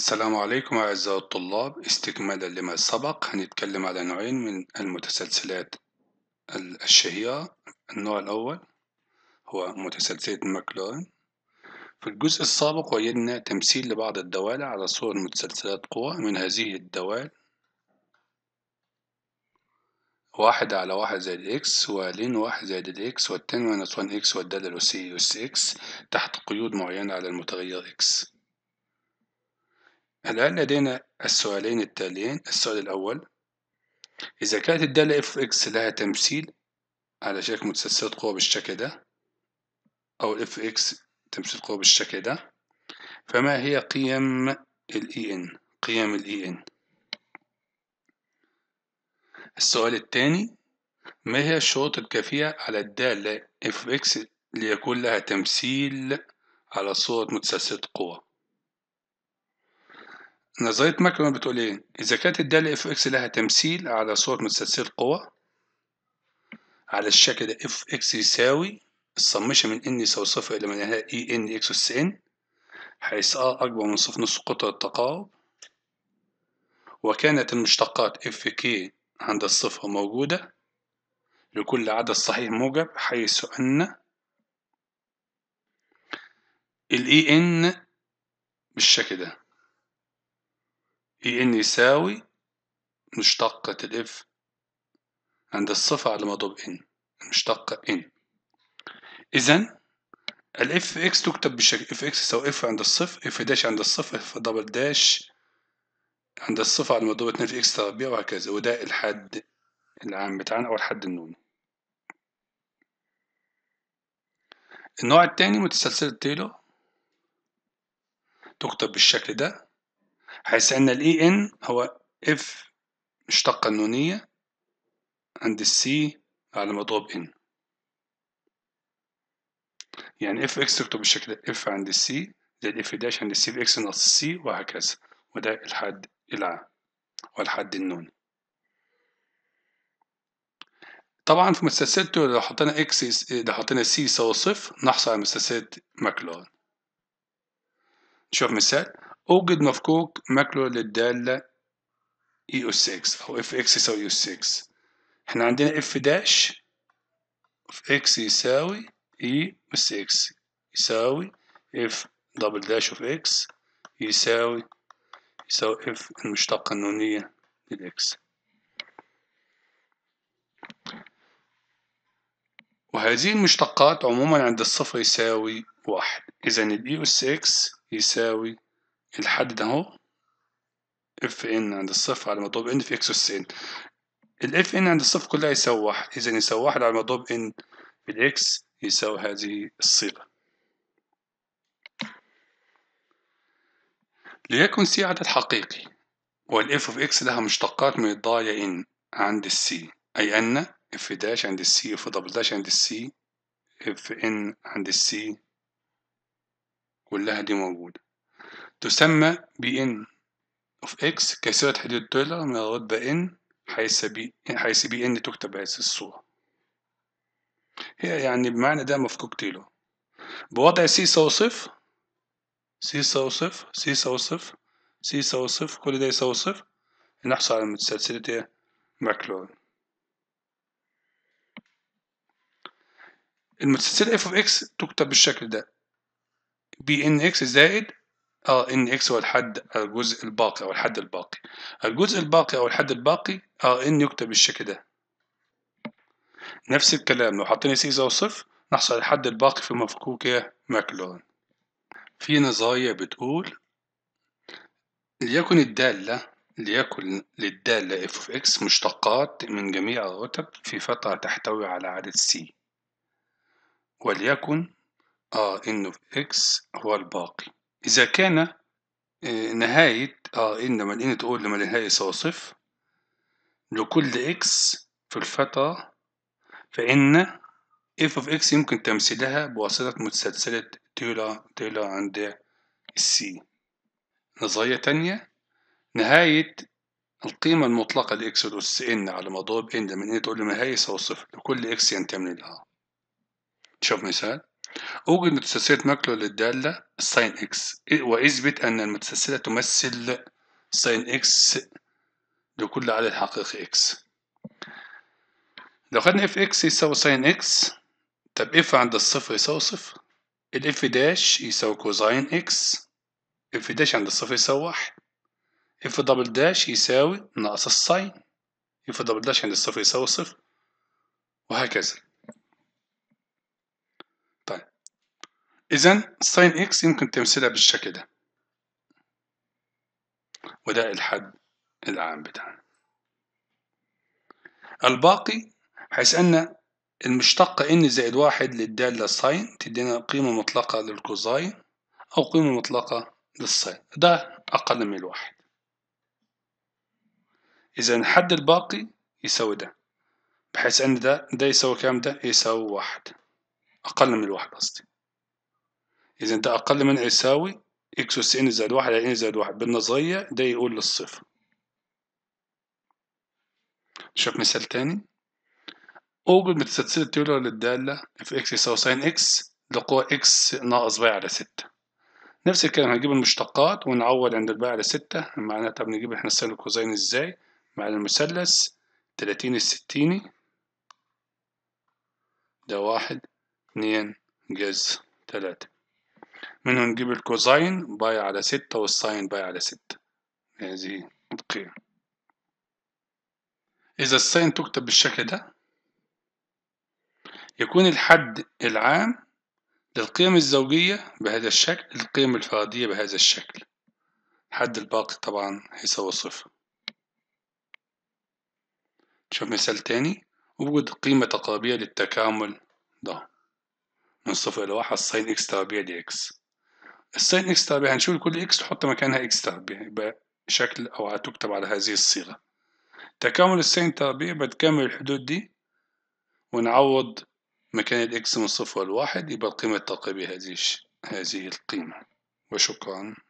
السلام عليكم أعزائي الطلاب استكمالا لما سبق هنتكلم على نوعين من المتسلسلات الشهيرة النوع الأول هو متسلسلة ماكلورين في الجزء السابق وجدنا تمثيل لبعض الدوال على صور متسلسلات قوى من هذه الدوال واحد على واحد زائد اكس ولين واحد زائد إكس والتن ماينس وان اكس والدالة سي اس اكس تحت قيود معينة على المتغير اكس الآن لدينا السؤالين التاليين السؤال الأول إذا كانت الدالة f x لها تمثيل على شكل متسلسلة قوى بالشكل ده أو f x تمثيل قوى بالشكل ده فما هي قيم e n قيم e n السؤال الثاني ما هي الشروط الكافية على الدالة f x ليكون لها تمثيل على صورة متسلسلة قوى نظرية ماكرون بتقول إيه؟ إذا كانت الدالة اف اكس لها تمثيل على صورة متسلسل قوى على الشكل ده اف اكس يساوي السمشن من ان يساوي صفر إلى ما نهاية اي ان اكس اس ان حيث ا أكبر من صفر نصف قطر التقارب وكانت المشتقات اف كي عند الصفر موجودة لكل عدد صحيح موجب حيث أن الاي ان e بالشكل ده اي ان يساوي مشتقة الاف عند الصفة على مضروب ان مشتقة ان إذا الاف اكس تكتب بالشكل اف اكس يساوي اف عند الصفر اف داش عند الصفر اف دبل داش عند الصفر على مضروب اتنين في اكس تربيع وهكذا وده الحد العام بتاعنا أو الحد النوني النوع التاني متسلسل تايلور تكتب بالشكل ده حيث أن الإي إن e هو إف مشتقة نونية عند السي على مضروب إن يعني إف إكس تكتب بالشكل إف عند السي زائد إف داش عند السي في إكس ناقص السي وهكذا وده الحد الع والحد النوني طبعا في مستسات لو حطينا اكس لو حطينا سي يساوي صفر نحصل على مستسات ماكلورن نشوف مثال أوجد مفكوك ماكرو للدالة إي أس إكس أو إف إكس يساوي إي أس إكس إحنا عندنا إف داش إف إكس يساوي إي أس إكس يساوي إف دبل داش أوف إكس يساوي يساوي إف المشتقة النونية للإكس وهذه المشتقات عموما عند الصفر يساوي واحد إذا الإي أس e إكس يساوي الحد ده اهو اف ان عند الصفر على مضروب ان في اكس اس ان الاف ان عند الصفر كلها يساوي واحد اذا واحد على مضروب ان في الاكس يساوي هذه الصيغه ليكن سي عدد حقيقي والاف اوف اكس لها مشتقات من الضايع ان عند السي اي ان اف داش عند السي اف دبل داش عند السي اف ان عند السي كلها دي موجوده تسمى n of x كسرة حدود الضلع من الرتبة n حيث ب n تكتب بهذه الصورة. هي يعني بمعنى ده مفكوك تيلو. بوضع سي يساوي صفر سي يساوي صفر سي يساوي صفر سي يساوي صفر كل ده يساوي صفر نحصل على متسلسلة إيه؟ ماكلورن المتسلسلة f of x تكتب بالشكل ده. بي ان اكس زائد اه ان اكس هو الحد الجزء الباقي او الحد الباقي الجزء الباقي او الحد الباقي اه ان يكتب بالشكل ده نفس الكلام لو حطينا سي زائد صفر نحصل الحد الباقي في مفكوك إيه؟ ماكلورن في نظرية بتقول ليكن الدالة ليكن للدالة f of x مشتقات من جميع الرتب في فترة تحتوي على عدد c وليكن r آه، n of x هو الباقي إذا كان آه، نهاية آه إن مدينة تقول لما نهاية صفر لكل إكس في الفترة فإن f of x يمكن تمثيلها بواسطة متسلسلة تيولا تيولا عند c نظرية تانية نهاية القيمة المطلقة لإكس الأس إن على مضروب إن من إن تقول لما هي صفر لكل إكس ينتمي لها نشوف مثال أوجد متسلسلة ماكلول للدالة ساين إكس وأثبت أن المتسلسلة تمثل ساين إكس لكل عدد حقيقي إكس لو خدنا اف إكس يساوي ساين إكس طب اف عند الصفر يساوي صفر الاف داش يساوي كوزاين إكس اف داش عند الصفر يساوي واحد اف دبل داش يساوي ناقص الساين اف دبل داش عند الصفر يساوي صفر وهكذا إذا ساين إكس يمكن تمثيلها بالشكل ده وده الحد العام بتاعنا الباقي هيسألنا المشتقة إن زائد واحد للدالة ساين تدينا قيمة مطلقة للكوزاين أو قيمة مطلقة للساين ده أقل من الواحد إذا الحد الباقي يساوي ده بحيث إن ده ده يساوي كام ده يساوي واحد أقل من الواحد قصدي إذا انت أقل من يساوي إكس أس إن زائد واحد على إن زائد واحد بالنظرية ده يقول للصفر شوف مثال تاني أوجد من تسلسل للدالة في إكس يساوي ساين إكس لقوة إكس ناقص باي على ستة نفس الكلام هنجيب المشتقات ونعوض عند الباي على ستة معناها طب نجيب احنا ساين الكوزين ازاي مع المثلث تلاتين الستيني ده واحد اتنين جز تلاتة منه نجيب الكوزاين باي على ستة والساين باي على ستة هذه القيم إذا الساين تكتب بالشكل ده يكون الحد العام للقيم الزوجية بهذا الشكل القيم الفردية بهذا الشكل الحد الباقي طبعا هيساوي صفر نشوف مثال تاني وجود قيمة تقريبية للتكامل ده من صفر إلى واحد ساين إكس تربيع دي إكس الساين اكس تربيع هنشوف كل اكس تحط مكانها اكس تربيع يبقى شكل او تكتب على هذه الصيغة تكامل الساين تربيع بتكمل الحدود دي ونعوض مكان الاكس من الصفر والواحد يبقى القيمة الترقيبية هذه هذه القيمة وشكرا